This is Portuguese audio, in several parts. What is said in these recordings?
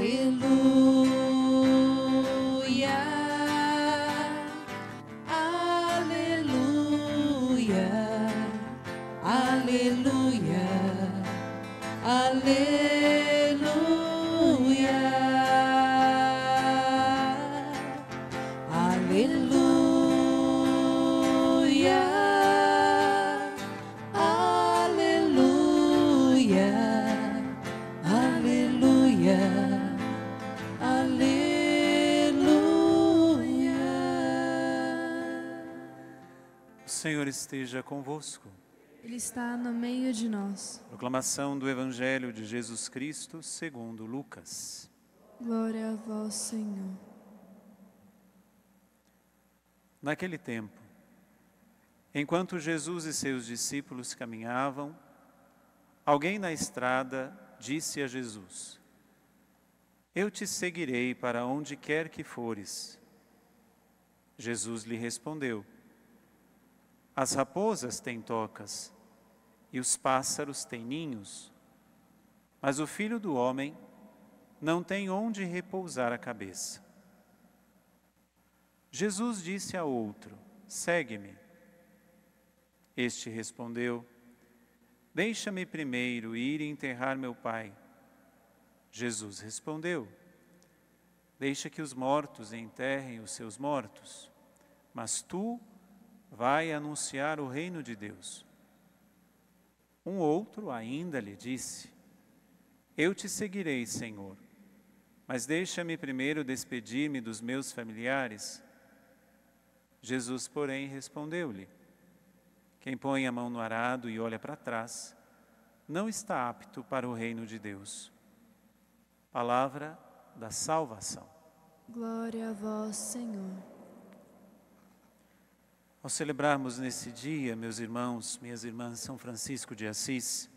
Aleluya. Senhor esteja convosco. Ele está no meio de nós. Proclamação do Evangelho de Jesus Cristo segundo Lucas. Glória a vós, Senhor. Naquele tempo, enquanto Jesus e seus discípulos caminhavam, alguém na estrada disse a Jesus: Eu te seguirei para onde quer que fores. Jesus lhe respondeu: as raposas têm tocas e os pássaros têm ninhos, mas o filho do homem não tem onde repousar a cabeça. Jesus disse a outro: Segue-me. Este respondeu: Deixa-me primeiro ir enterrar meu pai. Jesus respondeu: Deixa que os mortos enterrem os seus mortos, mas tu vai anunciar o reino de Deus. Um outro ainda lhe disse: Eu te seguirei, Senhor, mas deixa-me primeiro despedir-me dos meus familiares. Jesus, porém, respondeu-lhe: Quem põe a mão no arado e olha para trás, não está apto para o reino de Deus. Palavra da salvação. Glória a vós, Senhor. Ao celebrarmos nesse dia, meus irmãos, minhas irmãs, São Francisco de Assis,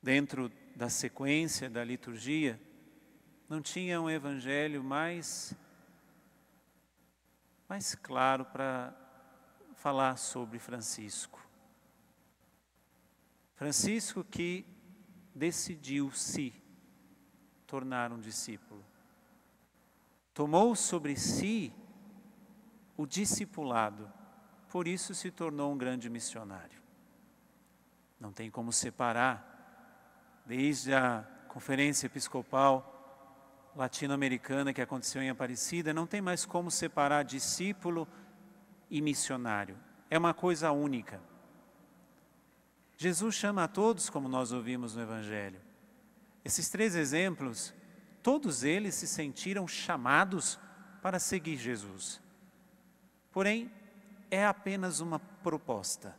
dentro da sequência da liturgia, não tinha um evangelho mais, mais claro para falar sobre Francisco. Francisco que decidiu se tornar um discípulo. Tomou sobre si o discipulado. Por isso se tornou um grande missionário. Não tem como separar, desde a Conferência Episcopal Latino-Americana que aconteceu em Aparecida, não tem mais como separar discípulo e missionário. É uma coisa única. Jesus chama a todos, como nós ouvimos no Evangelho. Esses três exemplos, todos eles se sentiram chamados para seguir Jesus. Porém, é apenas uma proposta.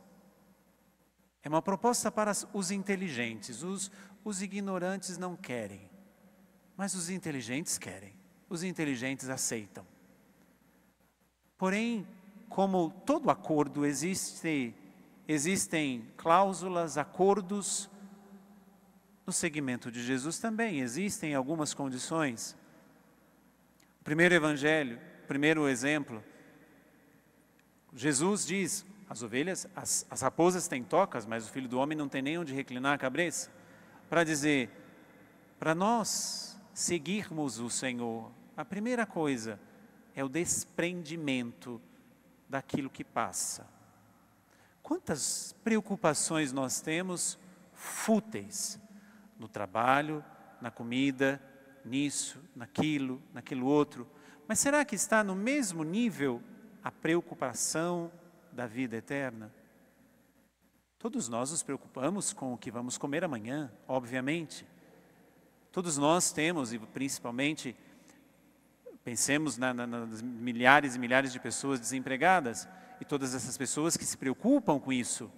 É uma proposta para os inteligentes. Os, os ignorantes não querem, mas os inteligentes querem. Os inteligentes aceitam. Porém, como todo acordo, existe, existem cláusulas, acordos. No segmento de Jesus também existem algumas condições. O primeiro evangelho, o primeiro exemplo, Jesus diz: as ovelhas, as, as raposas têm tocas, mas o filho do homem não tem nem onde reclinar a cabeça. Para dizer, para nós seguirmos o Senhor, a primeira coisa é o desprendimento daquilo que passa. Quantas preocupações nós temos fúteis no trabalho, na comida, nisso, naquilo, naquilo outro. Mas será que está no mesmo nível a preocupação da vida eterna? Todos nós nos preocupamos com o que vamos comer amanhã, obviamente. Todos nós temos, e principalmente, pensemos na, na, nas milhares e milhares de pessoas desempregadas e todas essas pessoas que se preocupam com isso.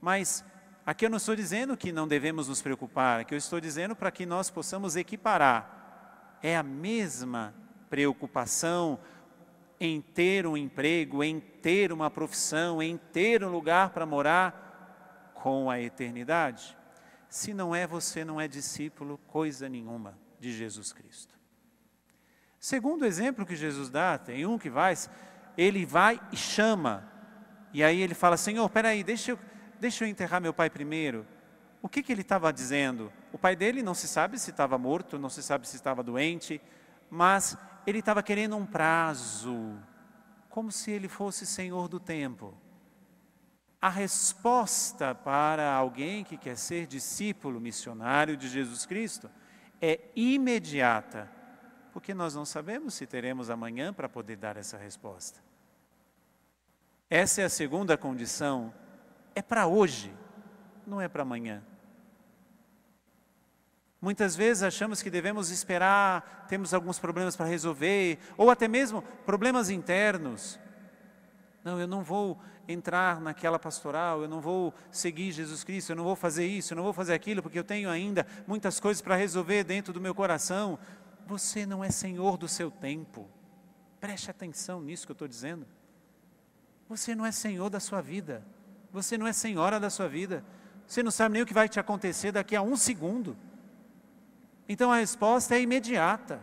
Mas aqui eu não estou dizendo que não devemos nos preocupar, aqui eu estou dizendo para que nós possamos equiparar. É a mesma preocupação, em ter um emprego, em ter uma profissão, em ter um lugar para morar com a eternidade? Se não é, você não é discípulo coisa nenhuma de Jesus Cristo. Segundo exemplo que Jesus dá, tem um que vai, ele vai e chama. E aí ele fala: Senhor, peraí, deixa eu, deixa eu enterrar meu pai primeiro. O que, que ele estava dizendo? O pai dele não se sabe se estava morto, não se sabe se estava doente, mas ele estava querendo um prazo, como se ele fosse senhor do tempo. A resposta para alguém que quer ser discípulo missionário de Jesus Cristo é imediata, porque nós não sabemos se teremos amanhã para poder dar essa resposta. Essa é a segunda condição, é para hoje, não é para amanhã. Muitas vezes achamos que devemos esperar, temos alguns problemas para resolver, ou até mesmo problemas internos. Não, eu não vou entrar naquela pastoral, eu não vou seguir Jesus Cristo, eu não vou fazer isso, eu não vou fazer aquilo, porque eu tenho ainda muitas coisas para resolver dentro do meu coração. Você não é senhor do seu tempo. Preste atenção nisso que eu estou dizendo. Você não é senhor da sua vida. Você não é senhora da sua vida. Você não sabe nem o que vai te acontecer daqui a um segundo. Então a resposta é imediata.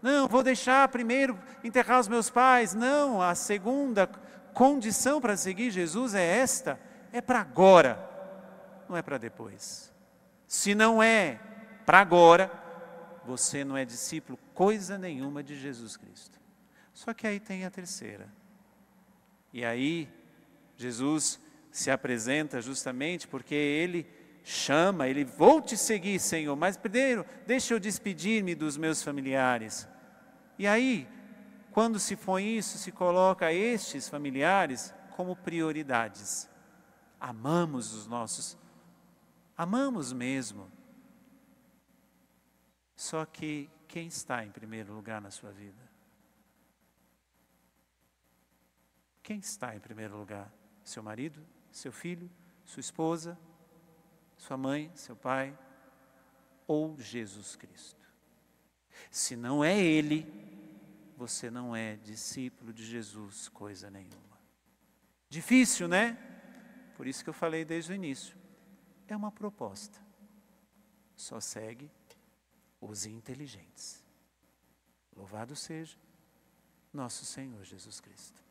Não, vou deixar primeiro enterrar os meus pais. Não, a segunda condição para seguir Jesus é esta: é para agora, não é para depois. Se não é para agora, você não é discípulo coisa nenhuma de Jesus Cristo. Só que aí tem a terceira. E aí, Jesus se apresenta justamente porque ele chama, ele vou te seguir, Senhor, mas primeiro deixa eu despedir-me dos meus familiares. E aí, quando se põe isso, se coloca estes familiares como prioridades. Amamos os nossos, amamos mesmo. Só que quem está em primeiro lugar na sua vida? Quem está em primeiro lugar? Seu marido? Seu filho? Sua esposa? sua mãe, seu pai ou Jesus Cristo. Se não é Ele, você não é discípulo de Jesus, coisa nenhuma. Difícil, né? Por isso que eu falei desde o início. É uma proposta. Só segue os inteligentes. Louvado seja nosso Senhor Jesus Cristo.